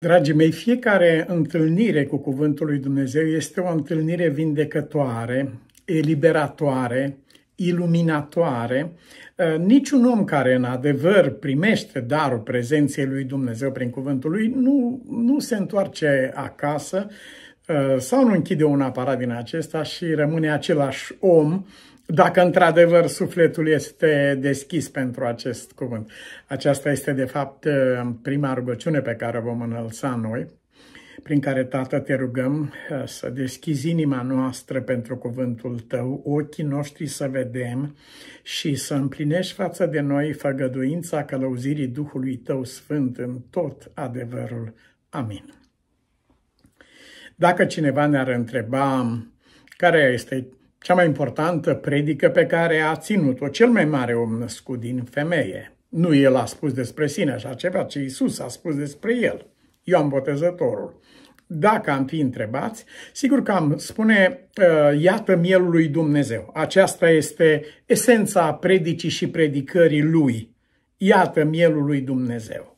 Dragii mei, fiecare întâlnire cu Cuvântul lui Dumnezeu este o întâlnire vindecătoare, eliberatoare, iluminatoare. Niciun om care în adevăr primește darul prezenței lui Dumnezeu prin Cuvântul lui nu, nu se întoarce acasă uh, sau nu închide un aparat din acesta și rămâne același om dacă într-adevăr sufletul este deschis pentru acest cuvânt. Aceasta este, de fapt, uh, prima rugăciune pe care vom înălța noi, prin care, Tată, te rugăm uh, să deschizi inima noastră pentru cuvântul tău, ochii noștri să vedem și să împlinești față de noi făgăduința călăuzirii Duhului tău sfânt în tot adevărul. Amin. Dacă cineva ne-ar întreba care este cea mai importantă predică pe care a ținut-o cel mai mare om născut din femeie. Nu el a spus despre sine așa ceva, ci Isus a spus despre el, Ioan Botezătorul. Dacă am fi întrebați, sigur că am spune, ă, iată mielul lui Dumnezeu. Aceasta este esența predicii și predicării lui. Iată mielul lui Dumnezeu.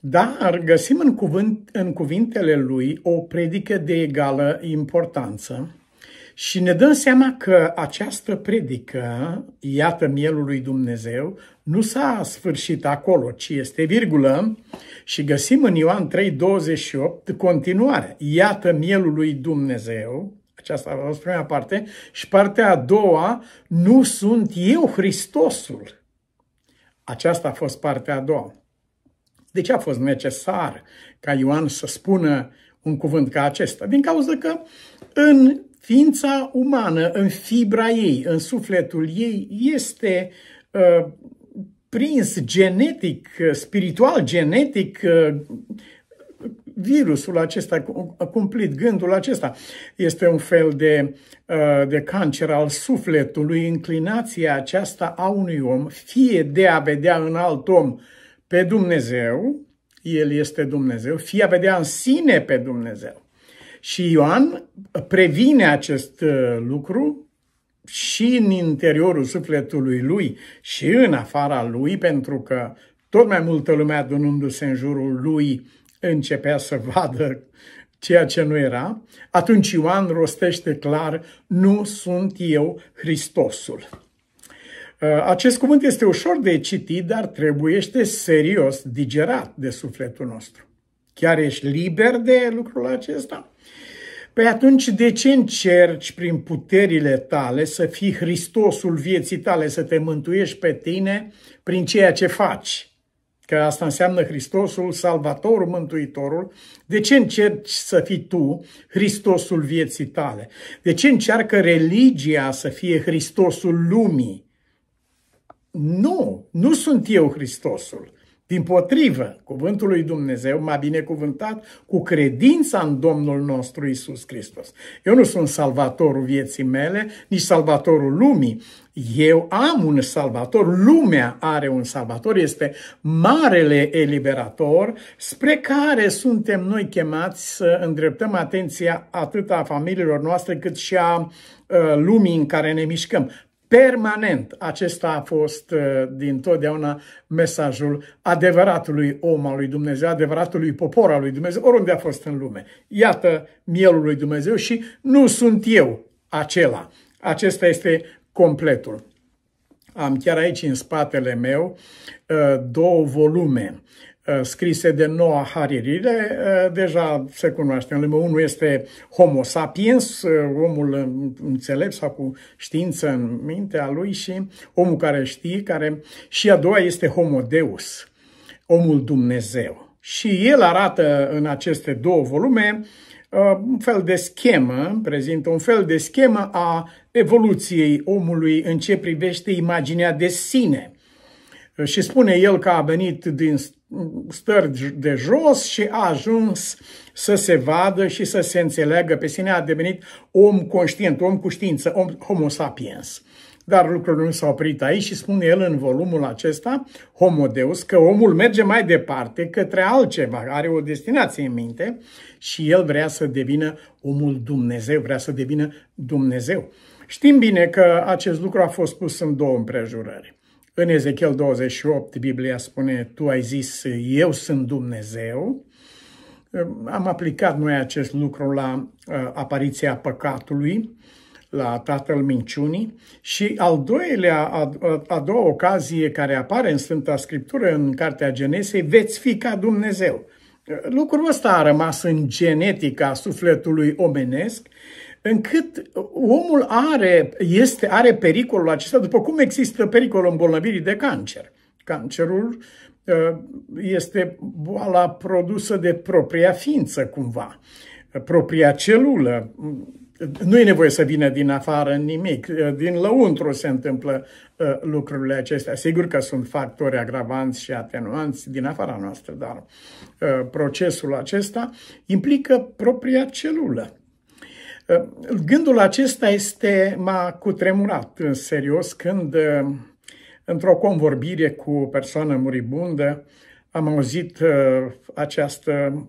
Dar găsim în, cuvânt, în cuvintele lui o predică de egală importanță și ne dăm seama că această predică, iată mielul lui Dumnezeu, nu s-a sfârșit acolo, ci este virgulă și găsim în Ioan 3:28 continuare. Iată mielul lui Dumnezeu, aceasta a fost prima parte, și partea a doua, nu sunt eu Hristosul. Aceasta a fost partea a doua. De ce a fost necesar ca Ioan să spună un cuvânt ca acesta? Din cauza că în ființa umană, în fibra ei, în sufletul ei, este uh, prins genetic, spiritual genetic, uh, virusul acesta, cumplit gândul acesta. Este un fel de, ă, de cancer al sufletului, inclinația aceasta a unui om, fie de a vedea în alt om pe Dumnezeu, el este Dumnezeu, fie a vedea în sine pe Dumnezeu. Și Ioan previne acest uh, lucru și în interiorul sufletului lui și în afara lui, pentru că tot mai multă lume adunându-se în jurul lui începea să vadă ceea ce nu era, atunci Ioan rostește clar, nu sunt eu Hristosul. Uh, acest cuvânt este ușor de citit, dar trebuiește serios digerat de sufletul nostru. Chiar ești liber de lucrul acesta? Păi atunci de ce încerci prin puterile tale să fii Hristosul vieții tale, să te mântuiești pe tine prin ceea ce faci? Că asta înseamnă Hristosul, Salvatorul, Mântuitorul. De ce încerci să fii tu Hristosul vieții tale? De ce încearcă religia să fie Hristosul lumii? Nu, nu sunt eu Hristosul. Din potrivă, cuvântul lui Dumnezeu m-a binecuvântat cu credința în Domnul nostru Isus Hristos. Eu nu sunt salvatorul vieții mele, nici salvatorul lumii. Eu am un salvator, lumea are un salvator, este marele eliberator spre care suntem noi chemați să îndreptăm atenția atât a familiilor noastre cât și a uh, lumii în care ne mișcăm permanent. Acesta a fost uh, din totdeauna mesajul adevăratului om al lui Dumnezeu, adevăratului popor al lui Dumnezeu, oriunde a fost în lume. Iată mielul lui Dumnezeu și nu sunt eu acela. Acesta este completul. Am chiar aici în spatele meu uh, două volume Uh, scrise de noua de uh, deja se cunoaște în lume. Unul este Homo sapiens, uh, omul înțelept sau cu știință în mintea lui și omul care știe, care... și a doua este Homo Deus, omul Dumnezeu. Și el arată în aceste două volume un fel de schemă, prezintă un fel de schemă a evoluției omului în ce privește imaginea de sine. Și spune el că a venit din stări de jos și a ajuns să se vadă și să se înțeleagă pe sine, a devenit om conștient, om cu știință, om, homo sapiens. Dar lucrurile nu s-au oprit aici și spune el în volumul acesta, Homo Deus, că omul merge mai departe către altceva, are o destinație în minte și el vrea să devină omul Dumnezeu, vrea să devină Dumnezeu. Știm bine că acest lucru a fost pus în două împrejurări. În Ezechiel 28, Biblia spune, tu ai zis, eu sunt Dumnezeu. Am aplicat noi acest lucru la uh, apariția păcatului, la tatăl minciunii și al doilea, a, a doua ocazie care apare în Sfânta Scriptură, în Cartea Genesei, veți fi ca Dumnezeu. Lucrul ăsta a rămas în genetica sufletului omenesc încât omul are, este, are pericolul acesta, după cum există pericolul îmbolnăvirii de cancer. Cancerul uh, este boala produsă de propria ființă, cumva, propria celulă. Nu e nevoie să vină din afară nimic, din lăuntru se întâmplă uh, lucrurile acestea. Sigur că sunt factori agravanți și atenuanți din afara noastră, dar uh, procesul acesta implică propria celulă Gândul acesta este, m-a cutremurat în serios când, uh, într-o convorbire cu o persoană muribundă, am auzit uh, această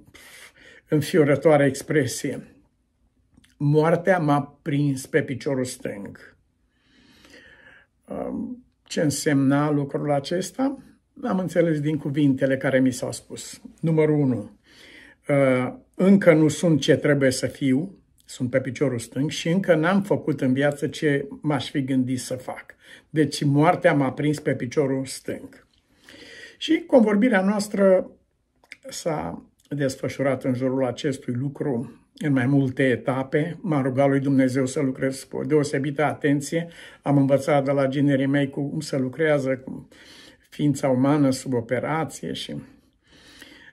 înfiorătoare expresie. Moartea m-a prins pe piciorul stâng. Um, ce însemna lucrul acesta? Am înțeles din cuvintele care mi s-au spus. Numărul 1. Uh, încă nu sunt ce trebuie să fiu sunt pe piciorul stâng și încă n-am făcut în viață ce m-aș fi gândit să fac. Deci moartea m-a prins pe piciorul stâng. Și convorbirea noastră s-a desfășurat în jurul acestui lucru în mai multe etape. M-am rugat lui Dumnezeu să lucrez cu o deosebită atenție. Am învățat de la generii mei cum să lucrează cu ființa umană sub operație și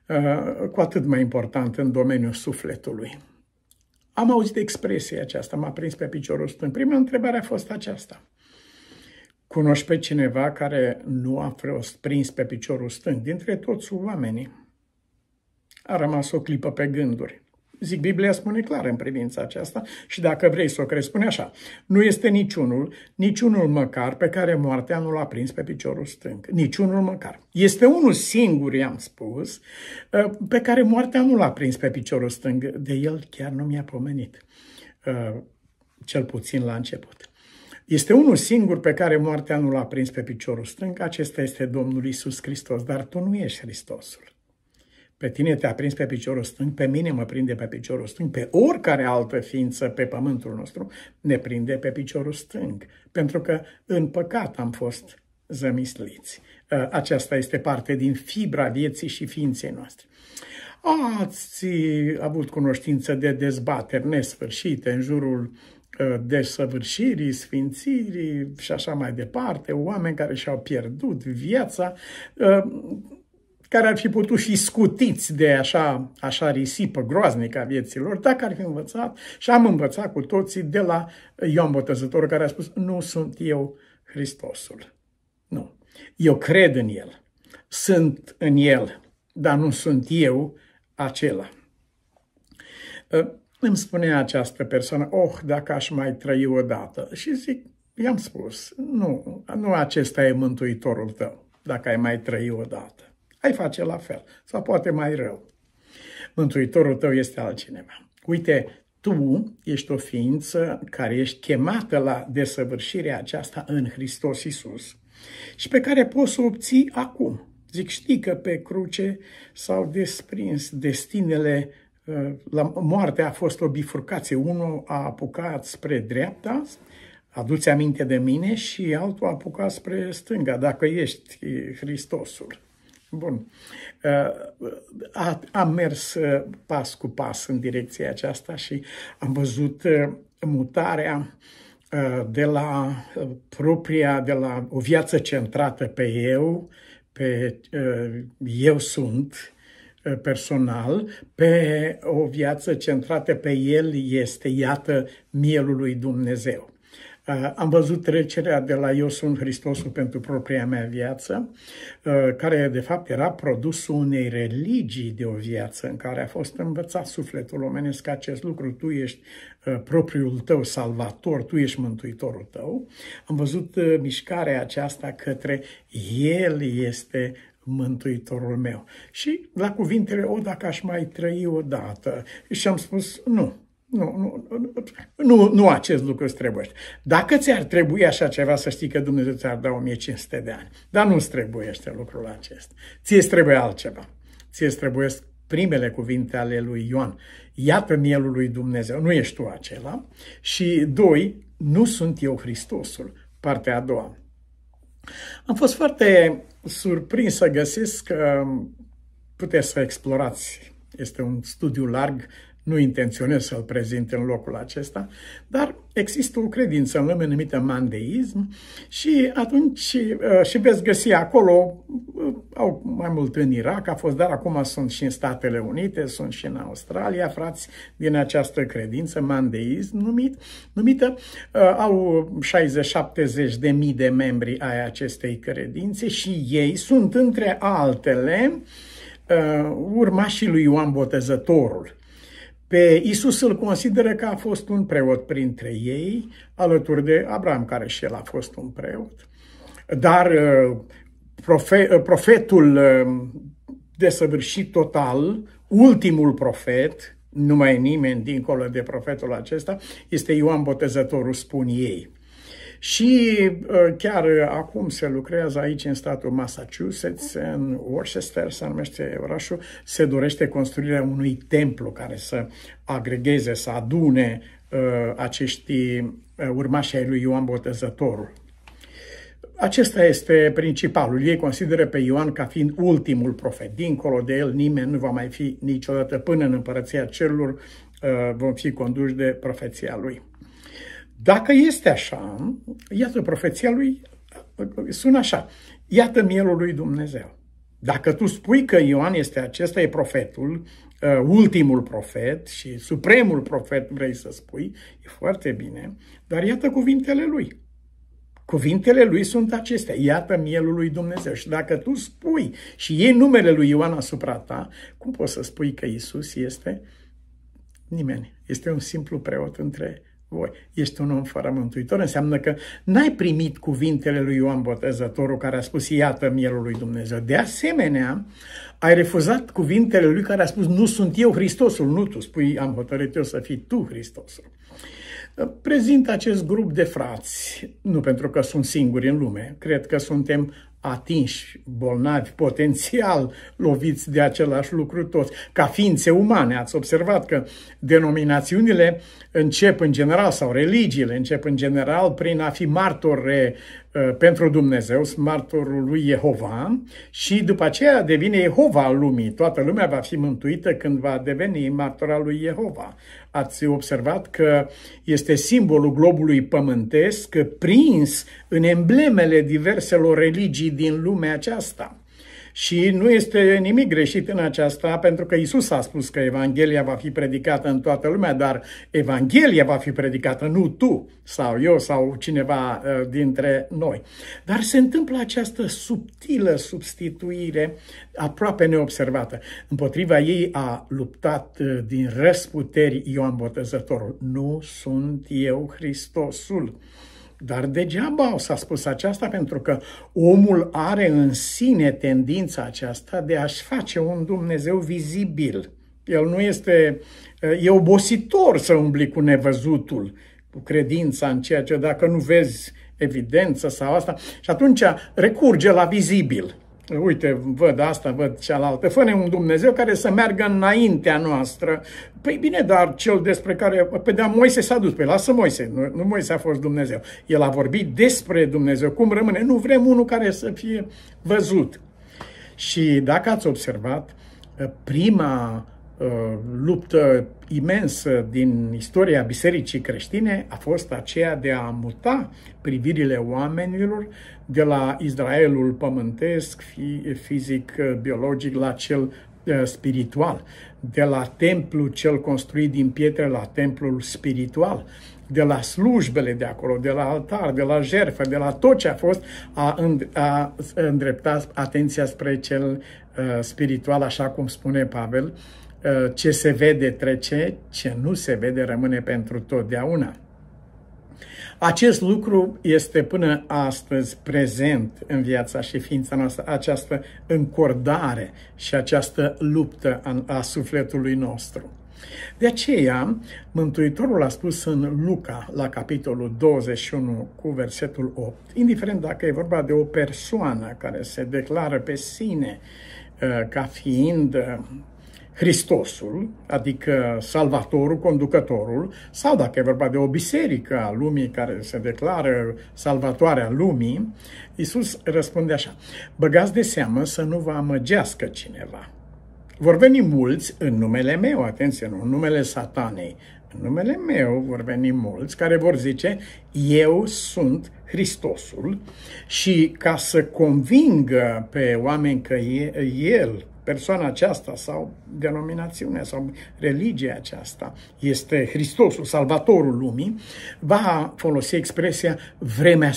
uh, cu atât mai important în domeniul sufletului. Am auzit expresia aceasta, m-a prins pe piciorul stâng. Prima întrebare a fost aceasta. Cunoști pe cineva care nu a fost prins pe piciorul stâng dintre toți oamenii? A rămas o clipă pe gânduri. Zic, Biblia spune clar în privința aceasta și dacă vrei să o crezi, spune așa. Nu este niciunul, niciunul măcar pe care moartea nu l-a prins pe piciorul stâng. Niciunul măcar. Este unul singur, i-am spus, ă, pe care moartea nu l-a prins pe piciorul stâng. De el chiar nu mi-a pomenit. Ă, cel puțin la început. Este unul singur pe care moartea nu l-a prins pe piciorul stâng, acesta este Domnul Isus Hristos, dar tu nu ești Hristosul. Pe tine te-a prins pe piciorul stâng, pe mine mă prinde pe piciorul stâng, pe oricare altă ființă pe pământul nostru ne prinde pe piciorul stâng, pentru că în păcat am fost zămisliți. Uh, aceasta este parte din fibra vieții și ființei noastre. Ați avut cunoștință de dezbateri nesfârșite în jurul uh, desăvârșirii, sfințirii și așa mai departe, oameni care și-au pierdut viața. Uh, care ar fi putut fi scutiți de așa, așa risipă groaznică a vieților, dacă ar fi învățat și am învățat cu toții de la Ioan Botezătorul care a spus, nu sunt eu Hristosul. Nu. Eu cred în El. Sunt în El, dar nu sunt eu acela. Ă, îmi spunea această persoană, oh, dacă aș mai trăi odată. Și zic, i-am spus, nu, nu acesta e mântuitorul tău, dacă ai mai trăi odată ai face la fel, sau poate mai rău. Mântuitorul tău este altcineva. Uite, tu ești o ființă care ești chemată la desăvârșirea aceasta în Hristos Isus și pe care poți să o obții acum. Zic, știi că pe cruce s-au desprins destinele uh, la moarte a fost o bifurcație. Unul a apucat spre dreapta, aduți aminte de mine, și altul a apucat spre stânga, dacă ești Hristosul. Bun. Uh, am mers uh, pas cu pas în direcția aceasta și am văzut uh, mutarea de la propria, de la o viață centrată pe eu, pe eu sunt personal, pe o viață centrată pe el este, iată, mielul lui Dumnezeu. Uh, am văzut trecerea de la Eu sunt Hristosul pentru propria mea viață, uh, care de fapt era produsul unei religii de o viață în care a fost învățat sufletul omenesc acest lucru. Tu ești uh, propriul tău salvator, tu ești mântuitorul tău. Am văzut mișcarea aceasta către El este mântuitorul meu. Și la cuvintele, o, dacă aș mai trăi o dată, și am spus, nu, nu, nu, nu, nu acest lucru îți trebuie. Dacă ți-ar trebui așa ceva, să știi că Dumnezeu ți-ar da 1500 de ani. Dar nu-ți trebuiește lucrul acest. ție îți trebuie altceva. ție îți trebuie primele cuvinte ale lui Ioan. Iată mielul lui Dumnezeu, nu ești tu acela. Și doi, nu sunt eu Hristosul. Partea a doua. Am fost foarte surprins să găsesc că puteți să explorați. Este un studiu larg nu intenționez să-l prezint în locul acesta, dar există o credință în lume numită mandeism și atunci uh, și veți găsi acolo, uh, au mai mult în Irak, a fost, dar acum sunt și în Statele Unite, sunt și în Australia, frați din această credință, mandeism numit, numită, uh, au 60-70 de mii de membri ai acestei credințe și ei sunt între altele urmașii lui Ioan Botezătorul pe Isus îl consideră că a fost un preot printre ei, alături de Abraham, care și el a fost un preot. Dar uh, profe, uh, profetul uh, desăvârșit total, ultimul profet, nu mai nimeni dincolo de profetul acesta, este Ioan Botezătorul, spun ei. Și uh, chiar uh, acum se lucrează aici în statul Massachusetts, în Worcester se numește orașul, se dorește construirea unui templu care să agregeze, să adune uh, acești urmași ai lui Ioan Botezătorul. Acesta este principalul. Ei consideră pe Ioan ca fiind ultimul profet. Dincolo de el nimeni nu va mai fi niciodată până în împărăția cerurilor vom fi conduși de profeția lui. Dacă este așa, iată, profeția lui sună așa. Iată mielul lui Dumnezeu. Dacă tu spui că Ioan este acesta, e profetul, uh, ultimul profet și supremul profet vrei să spui, e foarte bine, dar iată cuvintele lui. Cuvintele lui sunt acestea, iată mielul lui Dumnezeu. Și dacă tu spui și iei numele lui Ioan asupra ta, cum poți să spui că Isus este nimeni? Este un simplu preot între voi. Ești un om fără mântuitor, înseamnă că n-ai primit cuvintele lui Ioan Botezătorul care a spus, iată mielul lui Dumnezeu. De asemenea, ai refuzat cuvintele lui care a spus, nu sunt eu Hristosul, nu tu spui, am hotărât eu să fii tu Hristosul. Prezint acest grup de frați, nu pentru că sunt singuri în lume, cred că suntem atinși, bolnavi, potențial loviți de același lucru toți, ca ființe umane. Ați observat că denominațiunile încep în general, sau religiile încep în general, prin a fi martore Uh, pentru Dumnezeu, martorul lui Jehova și după aceea devine Jehova al lumii. Toată lumea va fi mântuită când va deveni martora lui Jehova. Ați observat că este simbolul globului pământesc prins în emblemele diverselor religii din lumea aceasta. Și nu este nimic greșit în aceasta, pentru că Isus a spus că Evanghelia va fi predicată în toată lumea, dar Evanghelia va fi predicată, nu tu sau eu sau cineva uh, dintre noi. Dar se întâmplă această subtilă substituire aproape neobservată. Împotriva ei a luptat uh, din răsputeri Ioan Botezătorul. Nu sunt eu Hristosul. Dar degeaba s-a spus aceasta pentru că omul are în sine tendința aceasta de a-și face un Dumnezeu vizibil. El nu este, e obositor să umbli cu nevăzutul, cu credința în ceea ce dacă nu vezi evidență sau asta. Și atunci recurge la vizibil uite, văd asta, văd cealaltă, fă un Dumnezeu care să meargă înaintea noastră. Păi bine, dar cel despre care, pe păi de da, Moise s-a dus, pe păi lasă Moise, nu, nu Moise a fost Dumnezeu. El a vorbit despre Dumnezeu, cum rămâne, nu vrem unul care să fie văzut. Și dacă ați observat, prima Uh, luptă imensă din istoria bisericii creștine a fost aceea de a muta privirile oamenilor de la Israelul pământesc, fizic, uh, biologic, la cel uh, spiritual, de la templu cel construit din pietre la templul spiritual, de la slujbele de acolo, de la altar, de la jertfă, de la tot ce a fost, a, a îndreptat atenția spre cel spiritual, așa cum spune Pavel, Uh, ce se vede trece, ce nu se vede rămâne pentru totdeauna. Acest lucru este până astăzi prezent în viața și ființa noastră, această încordare și această luptă a sufletului nostru. De aceea, Mântuitorul a spus în Luca, la capitolul 21, cu versetul 8, indiferent dacă e vorba de o persoană care se declară pe sine uh, ca fiind uh, Hristosul, adică Salvatorul, Conducătorul, sau dacă e vorba de o biserică a lumii care se declară salvatoarea lumii, Iisus răspunde așa, băgați de seamă să nu vă amăgească cineva. Vor veni mulți în numele meu, atenție, nu în numele satanei, în numele meu vor veni mulți care vor zice, eu sunt Hristosul și ca să convingă pe oameni că e El persoana aceasta sau denominațiunea sau religia aceasta este Hristosul, salvatorul lumii, va folosi expresia vremea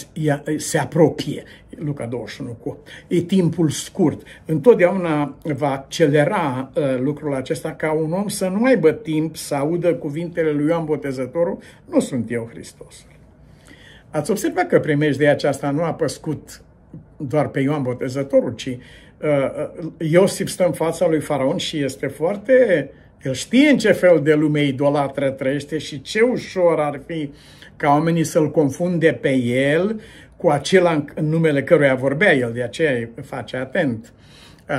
se apropie, Luca 21 cu e timpul scurt. Întotdeauna va accelera uh, lucrul acesta ca un om să nu aibă timp să audă cuvintele lui Ioan Botezătorul, nu sunt eu Hristosul. Ați observat că primejdia aceasta nu a păscut doar pe Ioan Botezătorul, ci Uh, uh, Iosif stă în fața lui Faraon și este foarte... El știe în ce fel de lume idolatră trăiește și ce ușor ar fi ca oamenii să-l confunde pe el cu acela în numele căruia vorbea el, de aceea face atent.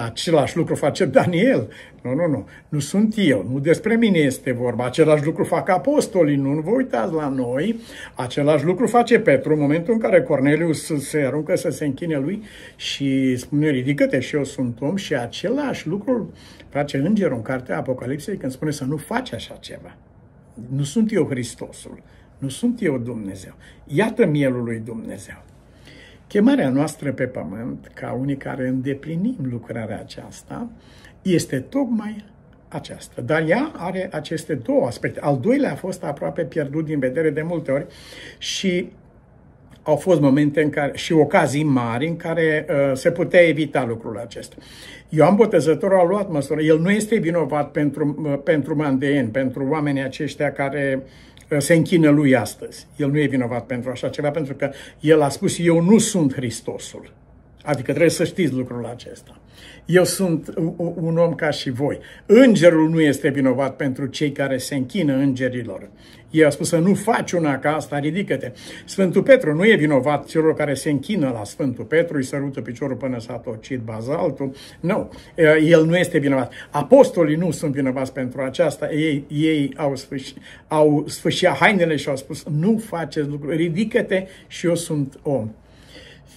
Același lucru face Daniel. Nu, nu, nu. Nu sunt eu. Nu despre mine este vorba. Același lucru fac apostolii. Nu, nu vă uitați la noi. Același lucru face Petru în momentul în care Cornelius se aruncă să se închine lui și spune, ridică-te și eu sunt om. Și același lucru face îngerul în cartea Apocalipsei când spune să nu faci așa ceva. Nu sunt eu Hristosul. Nu sunt eu Dumnezeu. Iată mielul lui Dumnezeu. Chemarea noastră pe pământ, ca unii care îndeplinim lucrarea aceasta, este tocmai aceasta. Dar ea are aceste două aspecte. Al doilea a fost aproape pierdut din vedere de multe ori și au fost momente în care, și ocazii mari în care uh, se putea evita lucrul acesta. Ioan Botezătorul a luat măsură. El nu este vinovat pentru, uh, pentru mandeen, pentru oamenii aceștia care uh, Uh, se închină lui astăzi. El nu e vinovat pentru așa ceva, pentru că el a spus, eu nu sunt Hristosul. Adică trebuie să știți lucrul acesta. Eu sunt un om ca și voi. Îngerul nu este vinovat pentru cei care se închină îngerilor. El a spus să nu faci una ca asta, ridică-te. Sfântul Petru nu e vinovat celor care se închină la Sfântul Petru, îi sărută piciorul până s-a tocit bazaltul. Nu, el nu este vinovat. Apostolii nu sunt vinovați pentru aceasta. Ei, ei au, sfâși, au sfâșiat hainele și au spus nu faceți lucruri, ridică-te și eu sunt om.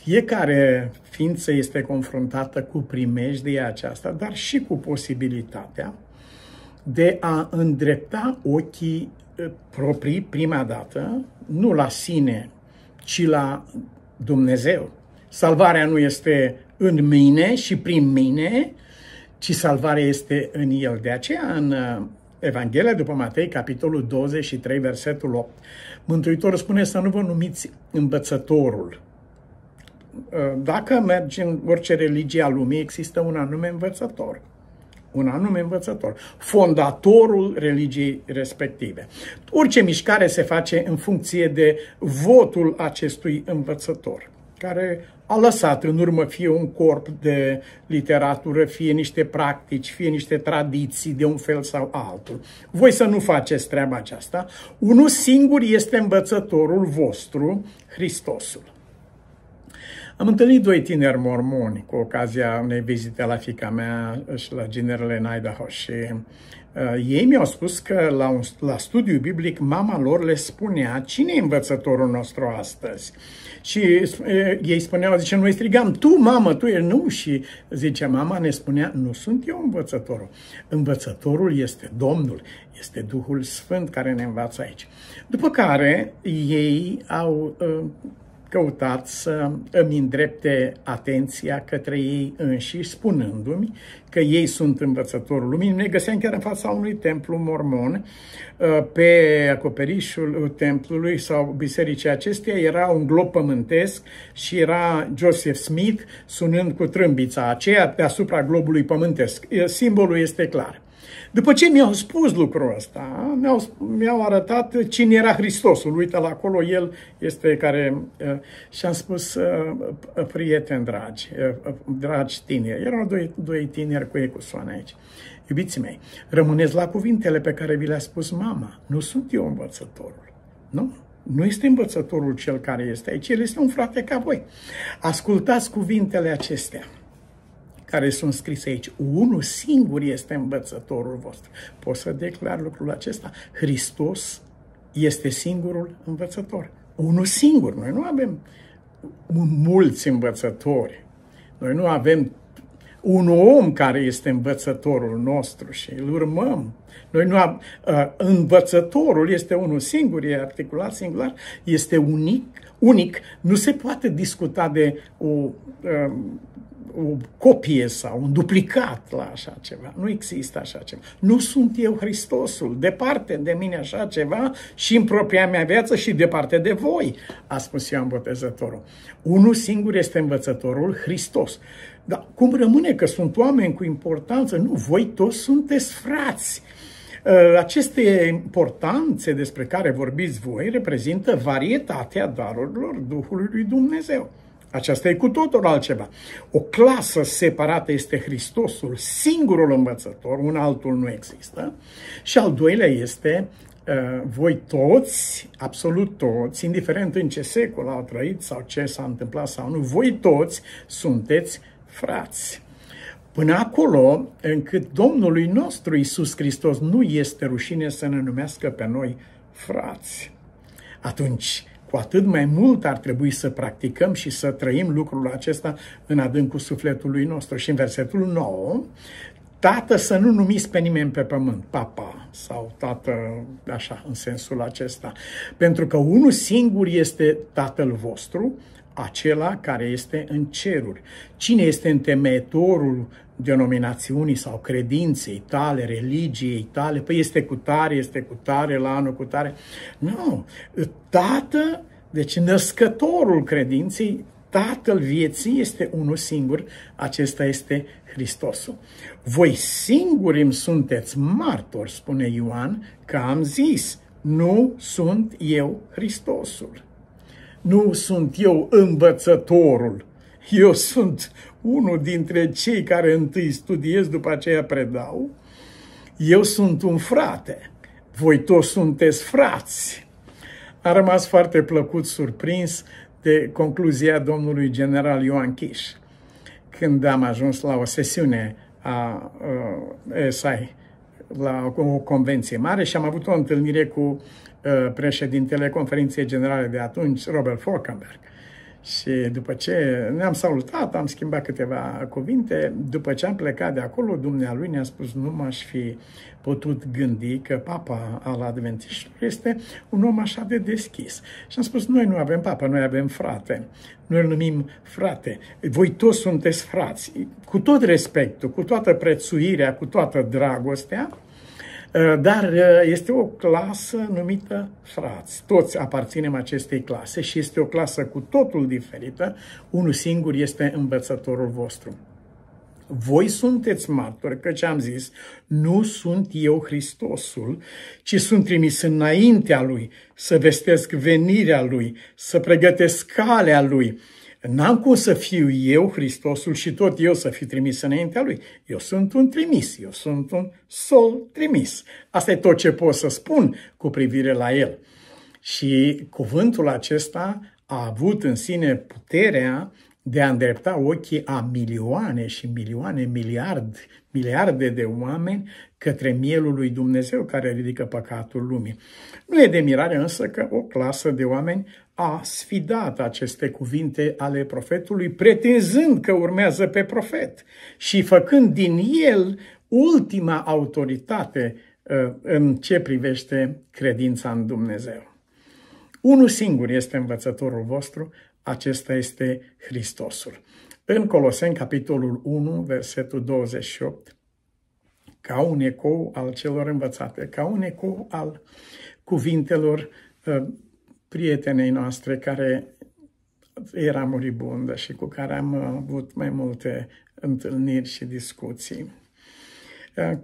Fiecare ființă este confruntată cu primejdia aceasta, dar și cu posibilitatea de a îndrepta ochii proprii prima dată, nu la sine, ci la Dumnezeu. Salvarea nu este în mine și prin mine, ci salvarea este în El. De aceea, în uh, Evanghelia după Matei, capitolul 23, versetul 8, Mântuitorul spune să nu vă numiți învățătorul. Uh, dacă mergi în orice religie a lumii, există un anume învățător un anume învățător, fondatorul religiei respective. Orice mișcare se face în funcție de votul acestui învățător, care a lăsat în urmă fie un corp de literatură, fie niște practici, fie niște tradiții de un fel sau altul. Voi să nu faceți treaba aceasta. Unul singur este învățătorul vostru, Hristosul. Am întâlnit doi tineri mormoni cu ocazia unei vizite la fica mea și la generele în Idaho și uh, ei mi-au spus că la, un, la studiu biblic mama lor le spunea cine e învățătorul nostru astăzi. Și uh, ei spuneau, zice, noi strigam, tu mamă, tu e nu și zice, mama ne spunea, nu sunt eu învățătorul. Învățătorul este Domnul, este Duhul Sfânt care ne învață aici. După care ei au uh, căutat să îmi îndrepte atenția către ei înși, spunându-mi că ei sunt învățătorul luminii. Ne găseam chiar în fața unui templu mormon. Ă, pe acoperișul templului sau bisericii acesteia era un glob pământesc și era Joseph Smith sunând cu trâmbița aceea deasupra globului pământesc. Ă, simbolul este clar. După ce mi-au spus lucrul ăsta, mi-au, mi-au arătat cine era Hristosul. Uite-l acolo, el este care... Uh, Și am spus, uh, uh, prieteni dragi, dragi tineri, erau doi, doi tineri cu ecusoane aici. Iubiții mei, rămâneți la cuvintele pe care vi le-a spus mama. Nu sunt eu învățătorul. Nu? Nu este învățătorul cel care este aici, el este un frate ca voi. Ascultați cuvintele acestea care sunt scrise aici. Unul singur este învățătorul vostru. Pot să declar lucrul acesta. Hristos este singurul învățător. Unul singur. Noi nu avem mulți învățători. Noi nu avem un om care este învățătorul nostru și îl urmăm. Noi nu am, uh, învățătorul este unul singur, e articulat singular, este unic, unic. Nu se poate discuta de o uh, o copie sau un duplicat la așa ceva. Nu există așa ceva. Nu sunt eu Hristosul, departe de mine așa ceva și în propria mea viață și departe de voi, a spus Ioan Botezătorul. Unul singur este învățătorul, Hristos. Dar cum rămâne că sunt oameni cu importanță? Nu, voi toți sunteți frați. Ă, aceste importanțe despre care vorbiți voi reprezintă varietatea darurilor Duhului lui Dumnezeu. Aceasta e cu totul altceva. O clasă separată este Hristosul, singurul învățător, un altul nu există. Și al doilea este uh, voi toți, absolut toți, indiferent în ce secol au trăit sau ce s-a întâmplat sau nu, voi toți sunteți frați. Până acolo, încât Domnului nostru Isus Hristos nu este rușine să ne numească pe noi frați. Atunci, cu atât mai mult ar trebui să practicăm și să trăim lucrul acesta în adâncul sufletului nostru. Și în versetul 9, Tată să nu numiți pe nimeni pe pământ, papa sau tată, așa, în sensul acesta. Pentru că unul singur este tatăl vostru, acela care este în ceruri. Cine este întemeitorul denominațiunii sau credinței tale, religiei tale? Păi este cu tare, este cu tare, la anul cu tare. Nu, Tată, deci născătorul credinței, Tatăl vieții este unul singur, acesta este Hristosul. Voi singuri îmi sunteți martori, spune Ioan, că am zis, nu sunt eu Hristosul. Nu sunt eu învățătorul. Eu sunt unul dintre cei care întâi studiez, după aceea predau. Eu sunt un frate. Voi toți sunteți frați. A rămas foarte plăcut surprins de concluzia domnului general Ioan Chiș când am ajuns la o sesiune a uh, SI, la o convenție mare și am avut o întâlnire cu Uh, președintele conferinței generale de atunci, Robert Falkenberg. Și după ce ne-am salutat, am schimbat câteva cuvinte, după ce am plecat de acolo, dumnealui ne-a spus nu m-aș fi putut gândi că papa al adventiștilor este un om așa de deschis. Și am spus, noi nu avem papa, noi avem frate. Noi îl numim frate. Voi toți sunteți frați. Cu tot respectul, cu toată prețuirea, cu toată dragostea, Eh, dar eh, este o clasă numită frați. Toți aparținem acestei clase și este o clasă cu totul diferită. Unul singur este învățătorul vostru. Voi sunteți martori, că ce am zis, nu sunt eu Hristosul, ci sunt trimis înaintea Lui, să vestesc venirea Lui, să pregătesc calea Lui, N-am cum să fiu eu, Hristosul, și tot eu să fiu trimis înaintea Lui. Eu sunt un trimis, eu sunt un sol trimis. Asta e tot ce pot să spun cu privire la El. Și cuvântul acesta a avut în sine puterea de a îndrepta ochii a milioane și milioane, miliard, miliarde de oameni către mielul lui Dumnezeu care ridică păcatul lumii. Nu e de mirare însă că o clasă de oameni a sfidat aceste cuvinte ale profetului, pretinzând că urmează pe profet și făcând din el ultima autoritate uh, în ce privește credința în Dumnezeu. Unul singur este învățătorul vostru, acesta este Hristosul. În Coloseni, capitolul 1, versetul 28, ca un ecou al celor învățate, ca un ecou al cuvintelor uh, prietenei noastre care era muribundă și cu care am avut mai multe întâlniri și discuții.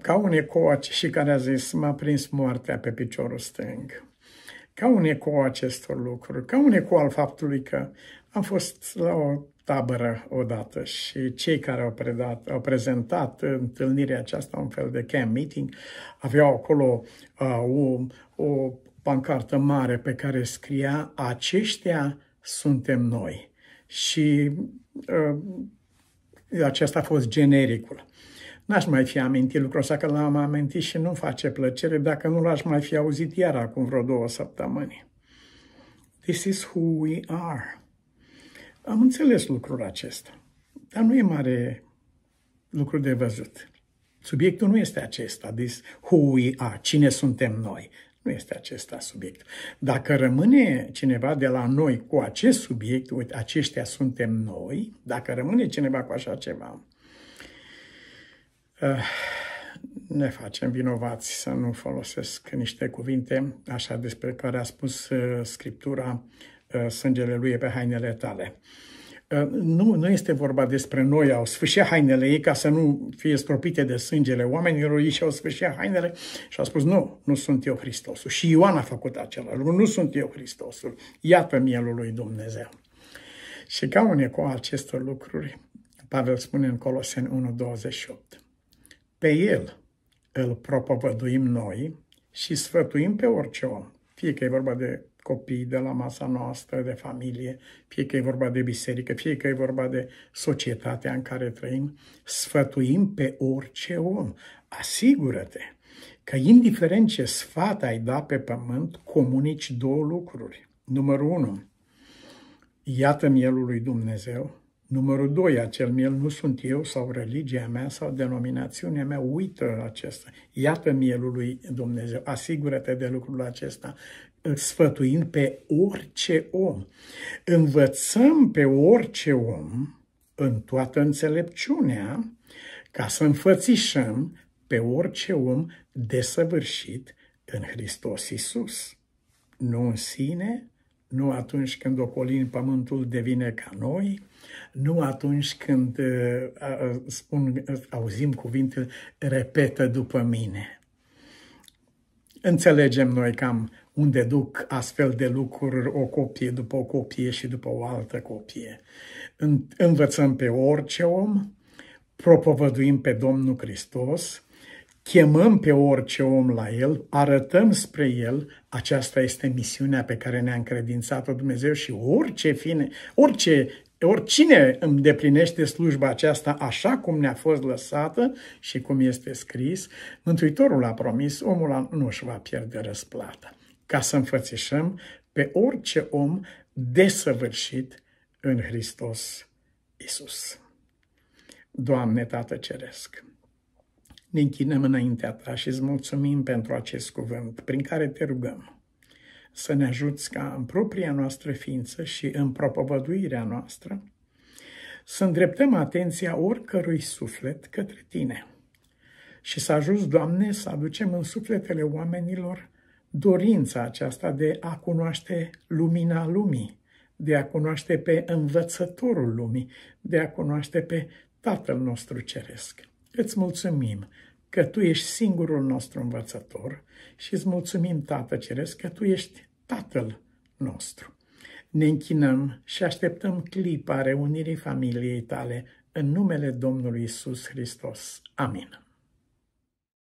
Ca un ecou și care a zis, m-a prins moartea pe piciorul stâng. Ca un ecou acestor lucruri, ca un ecou al faptului că am fost la o tabără odată și cei care au, predat, au prezentat întâlnirea aceasta, un fel de camp meeting, aveau acolo uh, o, o pancartă mare pe care scria aceștia suntem noi. Și uh, acesta a fost genericul. N-aș mai fi amintit lucrul ăsta, că l-am amintit și nu-mi face plăcere dacă nu l-aș mai fi auzit iar acum vreo două săptămâni. This is who we are. Am înțeles lucrul acesta, dar nu e mare lucru de văzut. Subiectul nu este acesta, this who we are, cine suntem noi nu este acesta subiect. Dacă rămâne cineva de la noi cu acest subiect, uite, aceștia suntem noi, dacă rămâne cineva cu așa ceva, eh, ne facem vinovați să nu folosesc niște cuvinte așa despre care a spus eh, Scriptura eh, sângele lui e pe hainele tale. Ă, nu, nu este vorba despre noi, au sfârșit hainele ei ca să nu fie stropite de sângele oamenilor, ei și-au sfârșit hainele și au spus, nu, nu sunt eu Hristosul. Și Ioan a făcut acela lucru, nu sunt eu Hristosul, iată mielul lui Dumnezeu. Și ca un eco al acestor lucruri, Pavel spune în Coloseni 1.28, pe el îl propovăduim noi și sfătuim pe orice om, fie că e vorba de copii de la masa noastră, de familie, fie că e vorba de biserică, fie că e vorba de societatea în care trăim, sfătuim pe orice om. Asigură-te că indiferent ce sfat ai da pe pământ, comunici două lucruri. Numărul 1. Iată mielul lui Dumnezeu Numărul doi, acel miel nu sunt eu sau religia mea sau denominațiunea mea, uită acesta. Iată mielul lui Dumnezeu, asigură-te de lucrul acesta, sfătuind pe orice om. Învățăm pe orice om în toată înțelepciunea ca să înfățișăm pe orice om desăvârșit în Hristos Isus. Nu în sine, nu atunci când ocolim pământul devine ca noi, nu atunci când uh, spun, auzim cuvintele, repetă după mine. Înțelegem noi cam unde duc astfel de lucruri o copie după o copie și după o altă copie. Învățăm pe orice om, propovăduim pe Domnul Hristos, chemăm pe orice om la El, arătăm spre El, aceasta este misiunea pe care ne-a încredințat-o Dumnezeu și orice fine, orice oricine îndeplinește slujba aceasta așa cum ne-a fost lăsată și cum este scris, Mântuitorul a promis, omul nu își va pierde răsplata, ca să înfățișăm pe orice om desăvârșit în Hristos Isus. Doamne Tată Ceresc! Ne închinăm înaintea ta și îți mulțumim pentru acest cuvânt prin care te rugăm să ne ajuți ca în propria noastră ființă și în propovăduirea noastră să îndreptăm atenția oricărui suflet către Tine și să ajungi, Doamne, să aducem în sufletele oamenilor dorința aceasta de a cunoaște lumina lumii, de a cunoaște pe învățătorul lumii, de a cunoaște pe Tatăl nostru Ceresc. Îți mulțumim că Tu ești singurul nostru învățător și îți mulțumim, Tată Ceresc, că Tu ești Tatăl nostru. Ne închinăm și așteptăm clipa reunirii familiei tale în numele Domnului Isus Hristos. Amin.